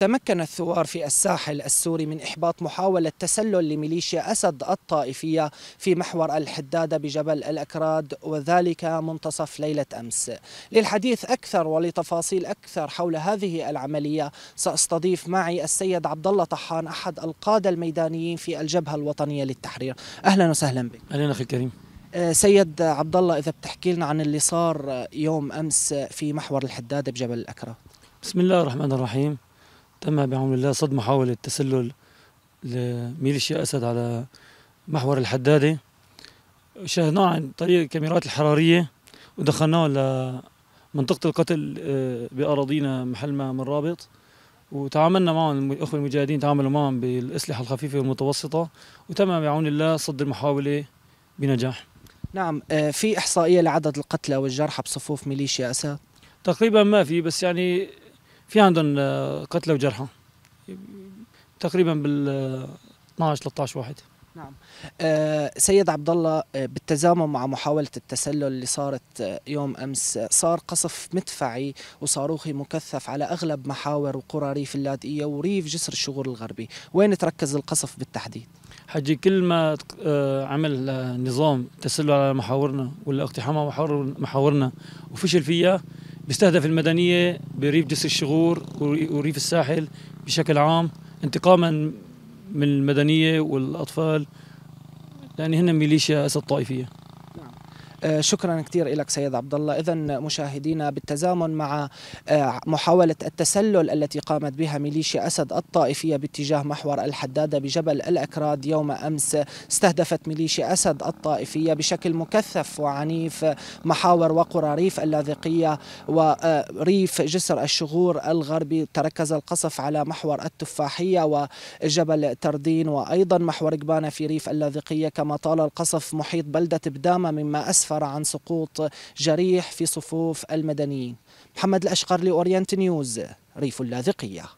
تمكن الثوار في الساحل السوري من إحباط محاولة تسلل لميليشيا أسد الطائفية في محور الحدادة بجبل الأكراد وذلك منتصف ليلة أمس للحديث أكثر ولتفاصيل أكثر حول هذه العملية سأستضيف معي السيد عبد الله طحان أحد القادة الميدانيين في الجبهة الوطنية للتحرير أهلا وسهلا بك أهلا أخي الكريم آه، سيد عبد الله إذا بتحكي لنا عن اللي صار يوم أمس في محور الحدادة بجبل الأكراد بسم الله الرحمن الرحيم تم بعون الله صد محاولة تسلل لميليشيا أسد على محور الحدادة شاهدناه عن طريق الكاميرات الحرارية ودخلناه لمنطقة القتل آه، بأراضينا محل ما من رابط وتعاملنا معهم الأخوة المجاهدين تعاملوا معهم بالأسلحة الخفيفة والمتوسطة وتم بعون الله صد المحاولة بنجاح نعم آه، في إحصائية لعدد القتلى والجرحى بصفوف ميليشيا أسد؟ تقريبا ما في بس يعني في عندهم آه، قتلى وجرحى تقريبا بال 12 آه، 13 واحد نعم أه سيد عبد الله آه، بالتزامن مع محاولة التسلل اللي صارت يوم أمس صار قصف مدفعي وصاروخي مكثف على أغلب محاور وقرى ريف اللاذقية وريف جسر الشغور الغربي وين تركز القصف بالتحديد؟ حجي كل ما عمل نظام تسلل على محاورنا ولا اقتحام محاورنا وفشل فيها بيستهدف المدنية بريف جسر الشغور وريف الساحل بشكل عام انتقاما من المدنية والأطفال لأن هن ميليشيا أسد طائفية آه، شكرا كثير لك سيد عبد الله اذا مشاهدينا بالتزامن مع آه، محاوله التسلل التي قامت بها ميليشيا اسد الطائفيه باتجاه محور الحداده بجبل الاكراد يوم امس استهدفت ميليشيا اسد الطائفيه بشكل مكثف وعنيف محاور وقرى ريف اللاذقيه وريف جسر الشغور الغربي تركز القصف على محور التفاحيه وجبل تردين وايضا محور قبانه في ريف اللاذقيه كما طال القصف محيط بلده بدامه مما اسفل أسفر عن سقوط جريح في صفوف المدنيين محمد الأشقر لأورينت نيوز ريف اللاذقية